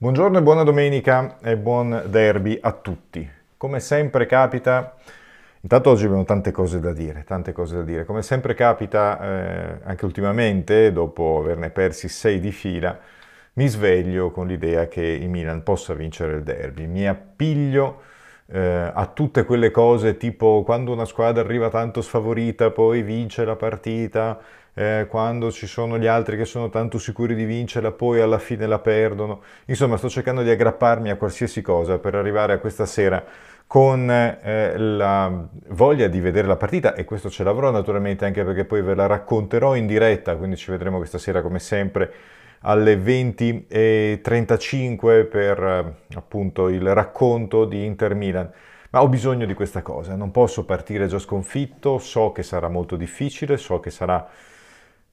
Buongiorno e buona domenica e buon derby a tutti. Come sempre capita, intanto oggi abbiamo tante cose da dire, tante cose da dire. Come sempre capita, eh, anche ultimamente, dopo averne persi sei di fila, mi sveglio con l'idea che il Milan possa vincere il derby. Mi appiglio eh, a tutte quelle cose tipo quando una squadra arriva tanto sfavorita, poi vince la partita, eh, quando ci sono gli altri che sono tanto sicuri di vincerla, poi alla fine la perdono. Insomma, sto cercando di aggrapparmi a qualsiasi cosa per arrivare a questa sera con eh, la voglia di vedere la partita e questo ce l'avrò naturalmente anche perché poi ve la racconterò in diretta, quindi ci vedremo questa sera come sempre alle 20.35 per eh, appunto il racconto di Inter Milan. Ma ho bisogno di questa cosa, non posso partire già sconfitto, so che sarà molto difficile, so che sarà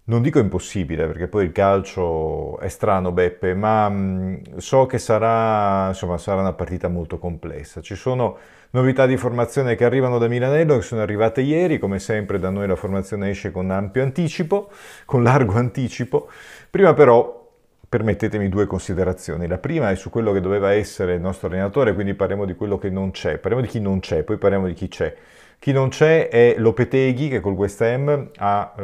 non dico impossibile, perché poi il calcio è strano, Beppe, ma mm, so che sarà, insomma, sarà una partita molto complessa. Ci sono novità di formazione che arrivano da Milanello, che sono arrivate ieri, come sempre da noi la formazione esce con ampio anticipo, con largo anticipo. Prima però permettetemi due considerazioni. La prima è su quello che doveva essere il nostro allenatore, quindi parliamo di quello che non c'è, parliamo di chi non c'è, poi parliamo di chi c'è. Chi non c'è è Lopeteghi che col West Ham ha eh,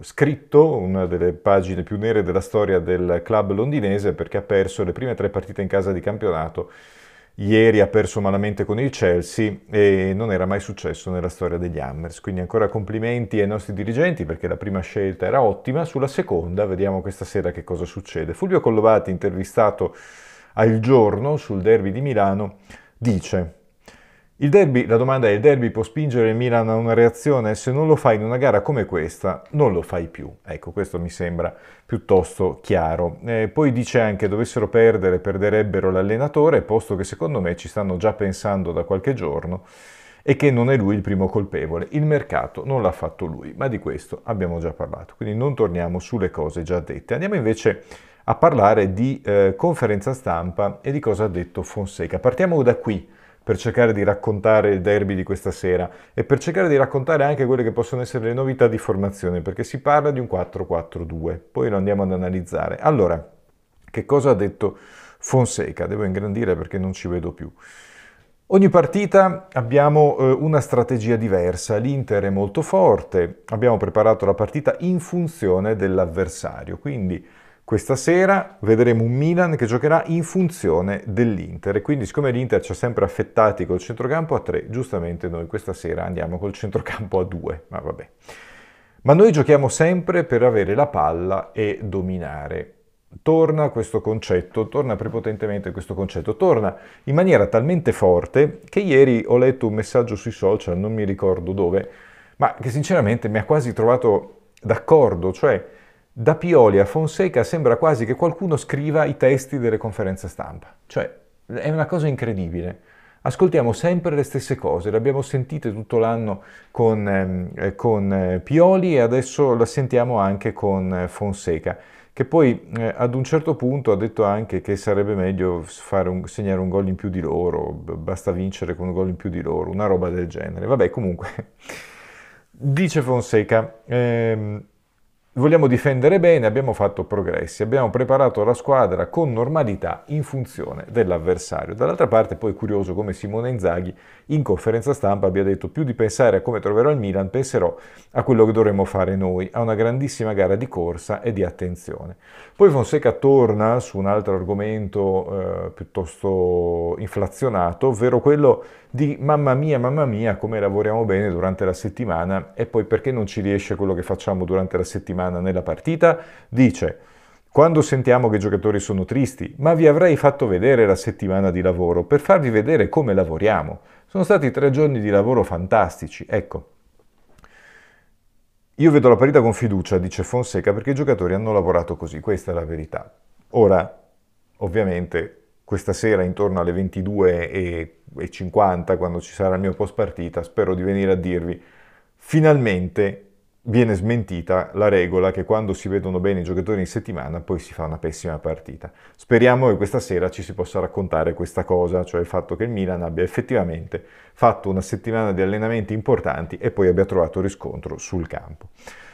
scritto una delle pagine più nere della storia del club londinese perché ha perso le prime tre partite in casa di campionato. Ieri ha perso malamente con il Chelsea e non era mai successo nella storia degli Hammers. Quindi ancora complimenti ai nostri dirigenti perché la prima scelta era ottima. Sulla seconda vediamo questa sera che cosa succede. Fulvio Collovati, intervistato al giorno sul derby di Milano, dice il derby, la domanda è, il derby può spingere il Milan a una reazione? Se non lo fai in una gara come questa, non lo fai più. Ecco, questo mi sembra piuttosto chiaro. Eh, poi dice anche, dovessero perdere, perderebbero l'allenatore, posto che secondo me ci stanno già pensando da qualche giorno e che non è lui il primo colpevole. Il mercato non l'ha fatto lui, ma di questo abbiamo già parlato. Quindi non torniamo sulle cose già dette. Andiamo invece a parlare di eh, conferenza stampa e di cosa ha detto Fonseca. Partiamo da qui per cercare di raccontare il derby di questa sera e per cercare di raccontare anche quelle che possono essere le novità di formazione, perché si parla di un 4-4-2, poi lo andiamo ad analizzare. Allora, che cosa ha detto Fonseca? Devo ingrandire perché non ci vedo più. Ogni partita abbiamo eh, una strategia diversa, l'Inter è molto forte, abbiamo preparato la partita in funzione dell'avversario, quindi questa sera vedremo un Milan che giocherà in funzione dell'Inter e quindi siccome l'Inter ci ha sempre affettati col centrocampo a 3, giustamente noi questa sera andiamo col centrocampo a 2, ma vabbè. Ma noi giochiamo sempre per avere la palla e dominare. Torna questo concetto, torna prepotentemente questo concetto, torna in maniera talmente forte che ieri ho letto un messaggio sui social, non mi ricordo dove, ma che sinceramente mi ha quasi trovato d'accordo, cioè da Pioli a Fonseca sembra quasi che qualcuno scriva i testi delle conferenze stampa. Cioè, è una cosa incredibile. Ascoltiamo sempre le stesse cose, le abbiamo sentite tutto l'anno con, ehm, eh, con eh, Pioli e adesso la sentiamo anche con eh, Fonseca che poi eh, ad un certo punto ha detto anche che sarebbe meglio un, segnare un gol in più di loro, basta vincere con un gol in più di loro, una roba del genere. Vabbè, comunque, dice Fonseca, ehm, vogliamo difendere bene, abbiamo fatto progressi, abbiamo preparato la squadra con normalità in funzione dell'avversario. Dall'altra parte poi è curioso come Simone Inzaghi in conferenza stampa abbia detto più di pensare a come troverò il Milan, penserò a quello che dovremmo fare noi, a una grandissima gara di corsa e di attenzione. Poi Fonseca torna su un altro argomento eh, piuttosto inflazionato, ovvero quello di mamma mia, mamma mia, come lavoriamo bene durante la settimana e poi perché non ci riesce quello che facciamo durante la settimana nella partita. Dice quando sentiamo che i giocatori sono tristi, ma vi avrei fatto vedere la settimana di lavoro per farvi vedere come lavoriamo. Sono stati tre giorni di lavoro fantastici, ecco. Io vedo la parità con fiducia, dice Fonseca, perché i giocatori hanno lavorato così, questa è la verità. Ora, ovviamente, questa sera intorno alle 22.50, quando ci sarà il mio post partita, spero di venire a dirvi, finalmente viene smentita la regola che quando si vedono bene i giocatori in settimana poi si fa una pessima partita. Speriamo che questa sera ci si possa raccontare questa cosa, cioè il fatto che il Milan abbia effettivamente fatto una settimana di allenamenti importanti e poi abbia trovato riscontro sul campo.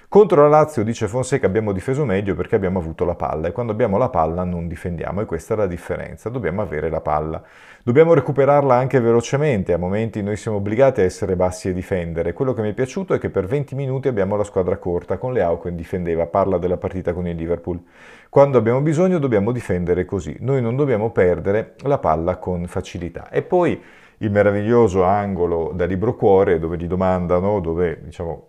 Contro la Lazio, dice Fonseca, abbiamo difeso meglio perché abbiamo avuto la palla e quando abbiamo la palla non difendiamo e questa è la differenza, dobbiamo avere la palla. Dobbiamo recuperarla anche velocemente, a momenti noi siamo obbligati a essere bassi e difendere. Quello che mi è piaciuto è che per 20 minuti abbiamo la squadra corta, con Leao che difendeva, parla della partita con il Liverpool. Quando abbiamo bisogno dobbiamo difendere così, noi non dobbiamo perdere la palla con facilità. E poi il meraviglioso angolo da libro cuore dove gli domandano, dove diciamo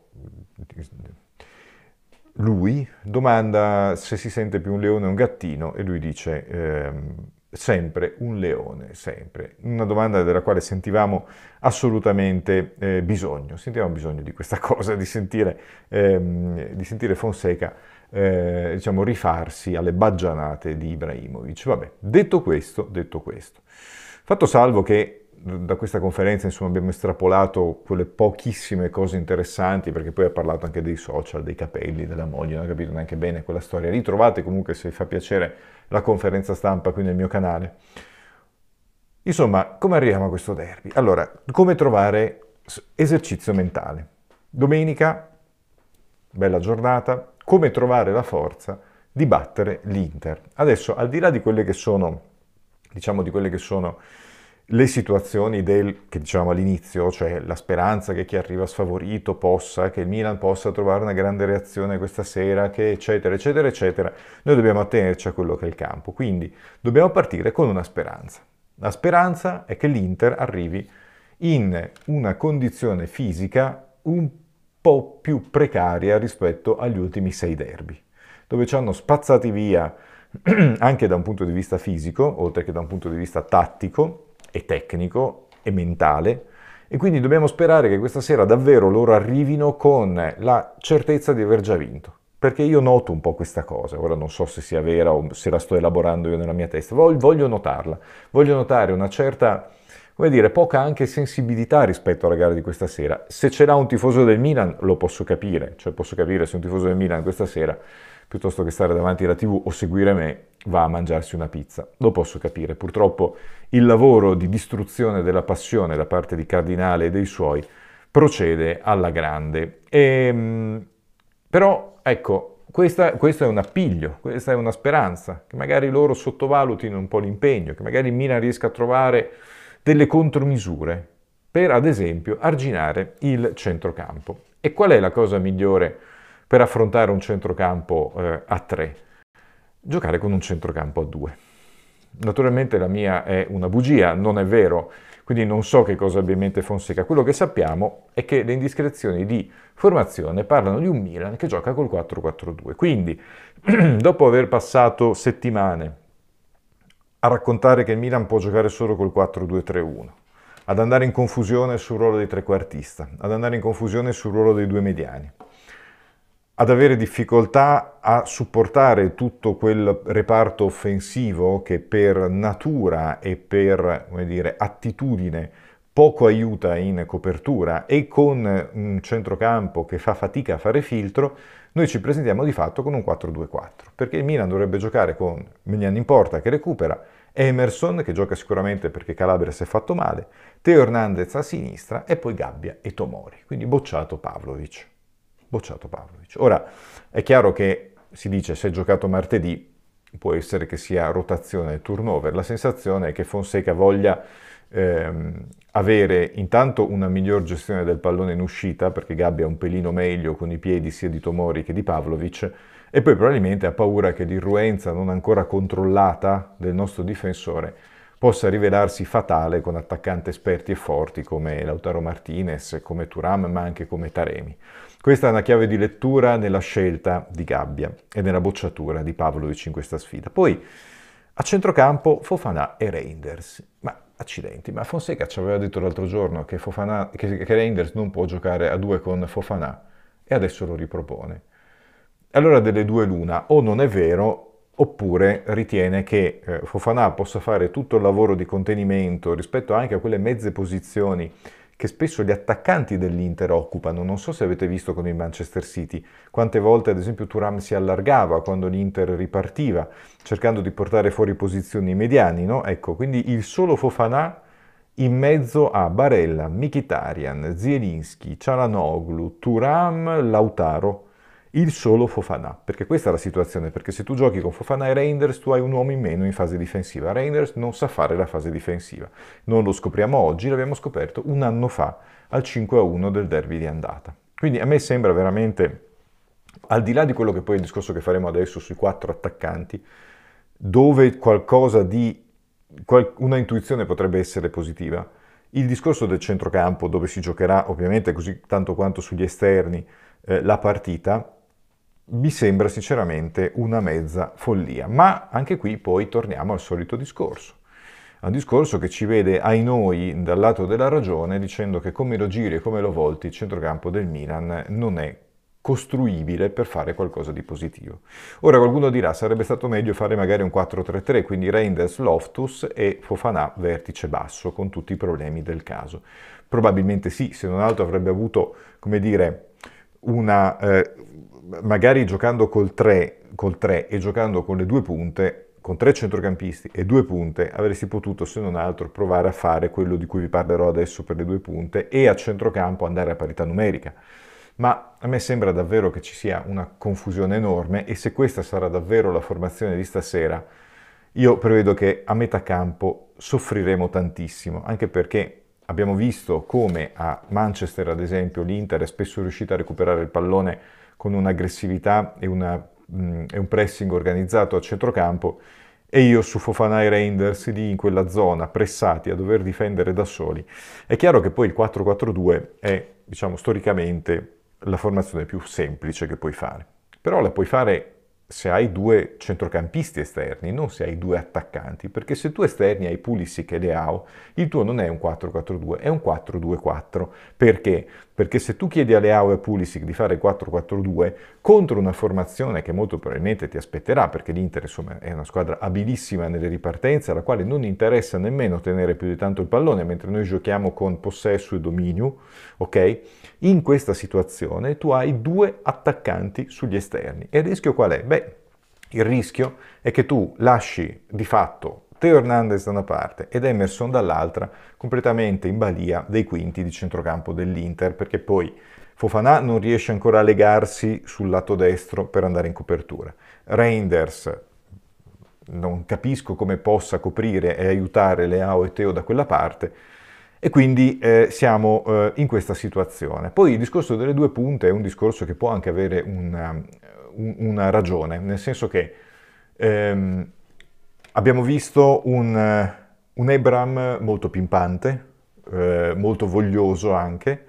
lui domanda se si sente più un leone o un gattino e lui dice ehm, sempre un leone, sempre. Una domanda della quale sentivamo assolutamente eh, bisogno, sentivamo bisogno di questa cosa, di sentire, ehm, di sentire Fonseca eh, diciamo, rifarsi alle baggianate di Ibrahimovic. Vabbè, detto questo, detto questo, fatto salvo che da questa conferenza insomma, abbiamo estrapolato quelle pochissime cose interessanti, perché poi ha parlato anche dei social, dei capelli, della moglie, non ho capito neanche bene quella storia. Ritrovate comunque, se vi fa piacere, la conferenza stampa qui nel mio canale. Insomma, come arriviamo a questo derby? Allora, come trovare esercizio mentale? Domenica, bella giornata, come trovare la forza di battere l'Inter. Adesso, al di là di quelle che sono, diciamo, di quelle che sono le situazioni del, che dicevamo all'inizio, cioè la speranza che chi arriva sfavorito possa, che il Milan possa trovare una grande reazione questa sera, che eccetera, eccetera, eccetera, noi dobbiamo attenerci a quello che è il campo. Quindi dobbiamo partire con una speranza. La speranza è che l'Inter arrivi in una condizione fisica un po' più precaria rispetto agli ultimi sei derby, dove ci hanno spazzati via anche da un punto di vista fisico, oltre che da un punto di vista tattico, e tecnico e mentale e quindi dobbiamo sperare che questa sera davvero loro arrivino con la certezza di aver già vinto. Perché io noto un po' questa cosa, ora non so se sia vera o se la sto elaborando io nella mia testa, voglio notarla, voglio notare una certa, come dire, poca anche sensibilità rispetto alla gara di questa sera. Se ce l'ha un tifoso del Milan lo posso capire, cioè posso capire se un tifoso del Milan questa sera piuttosto che stare davanti alla tv o seguire me, va a mangiarsi una pizza. Lo posso capire. Purtroppo il lavoro di distruzione della passione da parte di Cardinale e dei suoi procede alla grande. E, ehm, però, ecco, questa, questo è un appiglio, questa è una speranza, che magari loro sottovalutino un po' l'impegno, che magari Mina riesca a trovare delle contromisure per, ad esempio, arginare il centrocampo. E qual è la cosa migliore per affrontare un centrocampo eh, a 3, giocare con un centrocampo a 2. Naturalmente la mia è una bugia, non è vero, quindi non so che cosa abbia in mente Fonseca. Quello che sappiamo è che le indiscrezioni di formazione parlano di un Milan che gioca col 4-4-2. Quindi, dopo aver passato settimane a raccontare che il Milan può giocare solo col 4-2-3-1, ad andare in confusione sul ruolo dei trequartista, ad andare in confusione sul ruolo dei due mediani, ad avere difficoltà a supportare tutto quel reparto offensivo che per natura e per dire, attitudine poco aiuta in copertura e con un centrocampo che fa fatica a fare filtro, noi ci presentiamo di fatto con un 4-2-4, perché il Milan dovrebbe giocare con Mignan in porta che recupera, Emerson che gioca sicuramente perché Calabria si è fatto male, Teo Hernandez a sinistra e poi Gabbia e Tomori, quindi bocciato Pavlovic bocciato Pavlovic. Ora, è chiaro che si dice se è giocato martedì, può essere che sia rotazione e turnover. La sensazione è che Fonseca voglia ehm, avere intanto una miglior gestione del pallone in uscita, perché Gabbia è un pelino meglio con i piedi sia di Tomori che di Pavlovic, e poi probabilmente ha paura che l'irruenza non ancora controllata del nostro difensore possa rivelarsi fatale con attaccanti esperti e forti come Lautaro Martinez, come Turam, ma anche come Taremi. Questa è una chiave di lettura nella scelta di Gabbia e nella bocciatura di Pavlovic in questa sfida. Poi a centrocampo Fofana e Reinders. Ma accidenti, ma Fonseca ci aveva detto l'altro giorno che, Fofana, che, che Reinders non può giocare a due con Fofana e adesso lo ripropone. Allora delle due l'una, o non è vero oppure ritiene che eh, Fofana possa fare tutto il lavoro di contenimento rispetto anche a quelle mezze posizioni che spesso gli attaccanti dell'Inter occupano. Non so se avete visto con il Manchester City quante volte ad esempio Turam si allargava quando l'Inter ripartiva, cercando di portare fuori posizioni mediani, no? Ecco, quindi il solo Fofanà in mezzo a Barella, Mikitarian, Zielinski, Cialanoglu, Turam, Lautaro il solo Fofana, perché questa è la situazione, perché se tu giochi con Fofana e Reinders tu hai un uomo in meno in fase difensiva, Reinders non sa fare la fase difensiva, non lo scopriamo oggi, l'abbiamo scoperto un anno fa al 5-1 del derby di andata. Quindi a me sembra veramente, al di là di quello che poi è il discorso che faremo adesso sui quattro attaccanti, dove qualcosa di, una intuizione potrebbe essere positiva, il discorso del centrocampo dove si giocherà ovviamente così tanto quanto sugli esterni eh, la partita, mi sembra sinceramente una mezza follia. Ma anche qui poi torniamo al solito discorso. un discorso che ci vede ai noi dal lato della ragione dicendo che come lo giri e come lo volti il centrocampo del Milan non è costruibile per fare qualcosa di positivo. Ora qualcuno dirà sarebbe stato meglio fare magari un 4-3-3, quindi Reinders Loftus e Fofanà vertice basso con tutti i problemi del caso. Probabilmente sì, se non altro avrebbe avuto, come dire, una, eh, magari giocando col 3, col 3 e giocando con le due punte, con tre centrocampisti e due punte avresti potuto se non altro provare a fare quello di cui vi parlerò adesso per le due punte e a centrocampo andare a parità numerica. Ma a me sembra davvero che ci sia una confusione enorme e se questa sarà davvero la formazione di stasera, io prevedo che a metà campo soffriremo tantissimo, anche perché abbiamo visto come a Manchester, ad esempio, l'Inter è spesso riuscita a recuperare il pallone con un'aggressività e, una, mh, mm, e un pressing organizzato a centrocampo e io su Fofana e Reinders lì in quella zona, pressati a dover difendere da soli. È chiaro che poi il 4-4-2 è, diciamo, storicamente la formazione più semplice che puoi fare. Però la puoi fare se hai due centrocampisti esterni, non se hai due attaccanti, perché se tu esterni hai Pulisic e Leao, il tuo non è un 4-4-2, è un 4-2-4. Perché? Perché se tu chiedi a Leao e Pulisic di fare 4-4-2 contro una formazione che molto probabilmente ti aspetterà, perché l'Inter insomma è una squadra abilissima nelle ripartenze, alla quale non interessa nemmeno tenere più di tanto il pallone, mentre noi giochiamo con possesso e dominio, ok? In questa situazione tu hai due attaccanti sugli esterni. E il rischio qual è? Beh, il rischio è che tu lasci di fatto Teo Hernandez da una parte ed Emerson dall'altra, completamente in balia dei quinti di centrocampo dell'Inter, perché poi Fofanà non riesce ancora a legarsi sul lato destro per andare in copertura. Reinders non capisco come possa coprire e aiutare Leao e Teo da quella parte e quindi eh, siamo eh, in questa situazione. Poi il discorso delle due punte è un discorso che può anche avere un, una ragione, nel senso che ehm, abbiamo visto un, un Abram molto pimpante, eh, molto voglioso anche,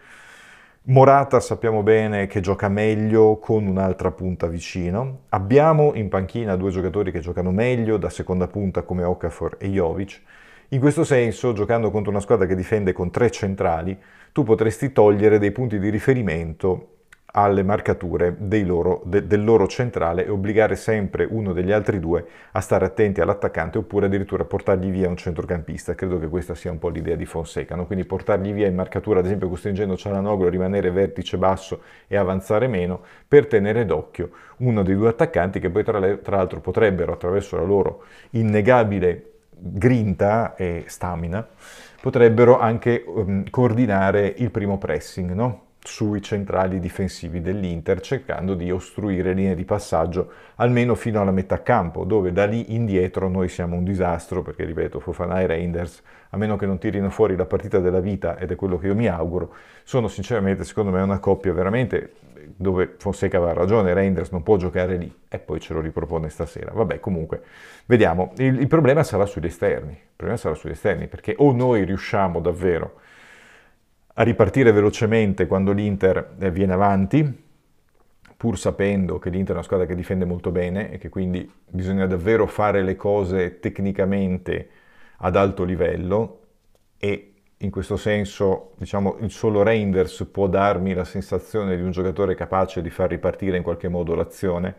Morata sappiamo bene che gioca meglio con un'altra punta vicino. Abbiamo in panchina due giocatori che giocano meglio da seconda punta come Okafor e Jovic. In questo senso, giocando contro una squadra che difende con tre centrali, tu potresti togliere dei punti di riferimento alle marcature loro, de, del loro centrale e obbligare sempre uno degli altri due a stare attenti all'attaccante oppure addirittura portargli via un centrocampista. Credo che questa sia un po' l'idea di Fonseca, no? quindi portargli via in marcatura, ad esempio costringendo Cialanoglu a rimanere vertice basso e avanzare meno per tenere d'occhio uno dei due attaccanti che poi tra, le, tra l'altro potrebbero attraverso la loro innegabile grinta e stamina potrebbero anche um, coordinare il primo pressing, no? sui centrali difensivi dell'Inter cercando di ostruire linee di passaggio almeno fino alla metà campo dove da lì indietro noi siamo un disastro perché ripeto Fofana e Reinders a meno che non tirino fuori la partita della vita ed è quello che io mi auguro sono sinceramente secondo me una coppia veramente dove Fonseca aveva ragione Reinders non può giocare lì e poi ce lo ripropone stasera vabbè comunque vediamo il, il problema sarà sugli esterni il problema sarà sugli esterni perché o noi riusciamo davvero a ripartire velocemente quando l'Inter eh, viene avanti, pur sapendo che l'Inter è una squadra che difende molto bene e che quindi bisogna davvero fare le cose tecnicamente ad alto livello e in questo senso, diciamo, il solo Reinders può darmi la sensazione di un giocatore capace di far ripartire in qualche modo l'azione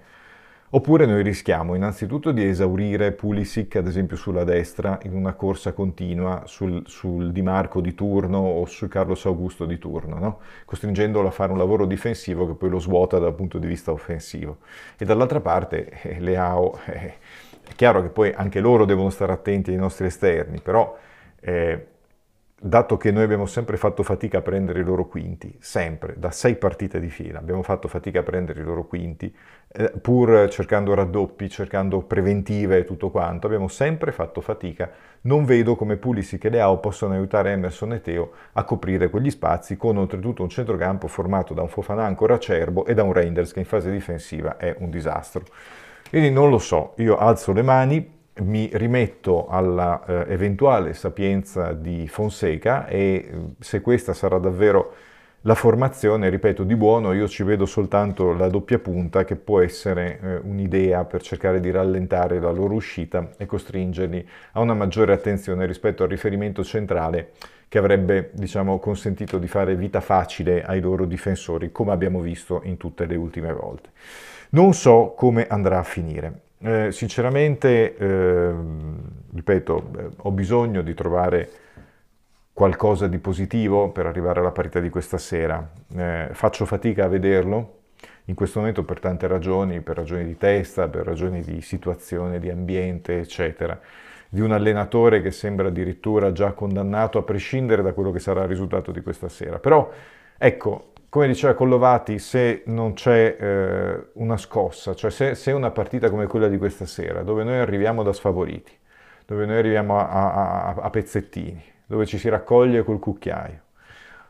Oppure noi rischiamo innanzitutto di esaurire Pulisic, ad esempio sulla destra, in una corsa continua sul, sul Di Marco di turno o su Carlos Augusto di turno, no? costringendolo a fare un lavoro difensivo che poi lo svuota dal punto di vista offensivo. E dall'altra parte eh, Leao, eh, è chiaro che poi anche loro devono stare attenti ai nostri esterni, però... Eh, dato che noi abbiamo sempre fatto fatica a prendere i loro quinti, sempre, da sei partite di fila, abbiamo fatto fatica a prendere i loro quinti, eh, pur cercando raddoppi, cercando preventive e tutto quanto, abbiamo sempre fatto fatica. Non vedo come Pulisic e Leao possano aiutare Emerson e Teo a coprire quegli spazi con oltretutto un centrocampo formato da un Fofana ancora acerbo e da un Reinders che in fase difensiva è un disastro. Quindi non lo so, io alzo le mani, mi rimetto all'eventuale eh, sapienza di Fonseca e eh, se questa sarà davvero la formazione, ripeto, di buono, io ci vedo soltanto la doppia punta che può essere eh, un'idea per cercare di rallentare la loro uscita e costringerli a una maggiore attenzione rispetto al riferimento centrale che avrebbe, diciamo, consentito di fare vita facile ai loro difensori, come abbiamo visto in tutte le ultime volte. Non so come andrà a finire. Eh, sinceramente, ehm, eh, ripeto, ho bisogno di trovare qualcosa di positivo per arrivare alla parità di questa sera. Eh, faccio fatica a vederlo in questo momento per tante ragioni, per ragioni di testa, per ragioni di situazione, di ambiente, eccetera di un allenatore che sembra addirittura già condannato a prescindere da quello che sarà il risultato di questa sera. Però ecco, come diceva Collovati, se non c'è eh, una scossa, cioè se, se, una partita come quella di questa sera, dove noi arriviamo da sfavoriti, dove noi arriviamo a, a, a pezzettini, dove ci si raccoglie col cucchiaio,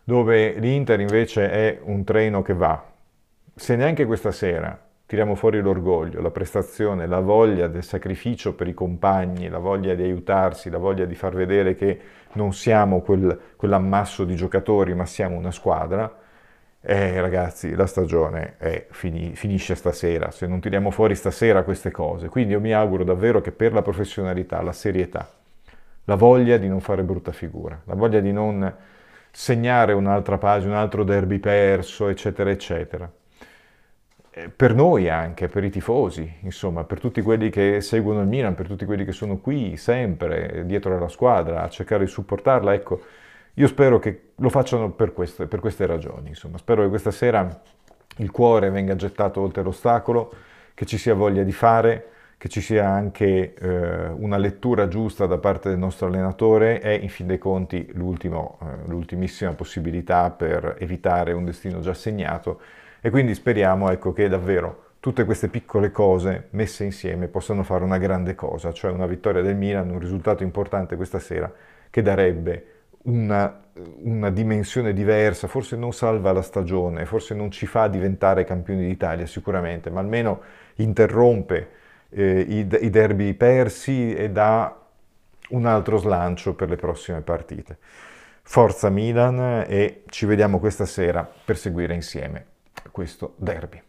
dove l'Inter invece è un treno che va, se neanche questa sera tiriamo fuori l'orgoglio, la prestazione, la voglia del sacrificio per i compagni, la voglia di aiutarsi, la voglia di far vedere che non siamo quel, quell'ammasso di giocatori, ma siamo una squadra, eh, ragazzi, la stagione è, fini, finisce stasera, se non tiriamo fuori stasera queste cose. Quindi io mi auguro davvero che per la professionalità, la serietà, la voglia di non fare brutta figura, la voglia di non segnare un'altra pagina, un altro derby perso, eccetera, eccetera. Eh, per noi anche, per i tifosi, insomma, per tutti quelli che seguono il Milan, per tutti quelli che sono qui sempre eh, dietro alla squadra a cercare di supportarla, ecco, io spero che lo facciano per queste, per queste ragioni, insomma. Spero che questa sera il cuore venga gettato oltre l'ostacolo, che ci sia voglia di fare, che ci sia anche eh, una lettura giusta da parte del nostro allenatore è in fin dei conti eh, l'ultimissima eh, possibilità per evitare un destino già segnato e quindi speriamo ecco, che davvero tutte queste piccole cose messe insieme possano fare una grande cosa, cioè una vittoria del Milan, un risultato importante questa sera che darebbe una, una dimensione diversa, forse non salva la stagione, forse non ci fa diventare campioni d'Italia sicuramente, ma almeno interrompe eh, i, i derby persi e dà un altro slancio per le prossime partite. Forza Milan e ci vediamo questa sera per seguire insieme questo derby.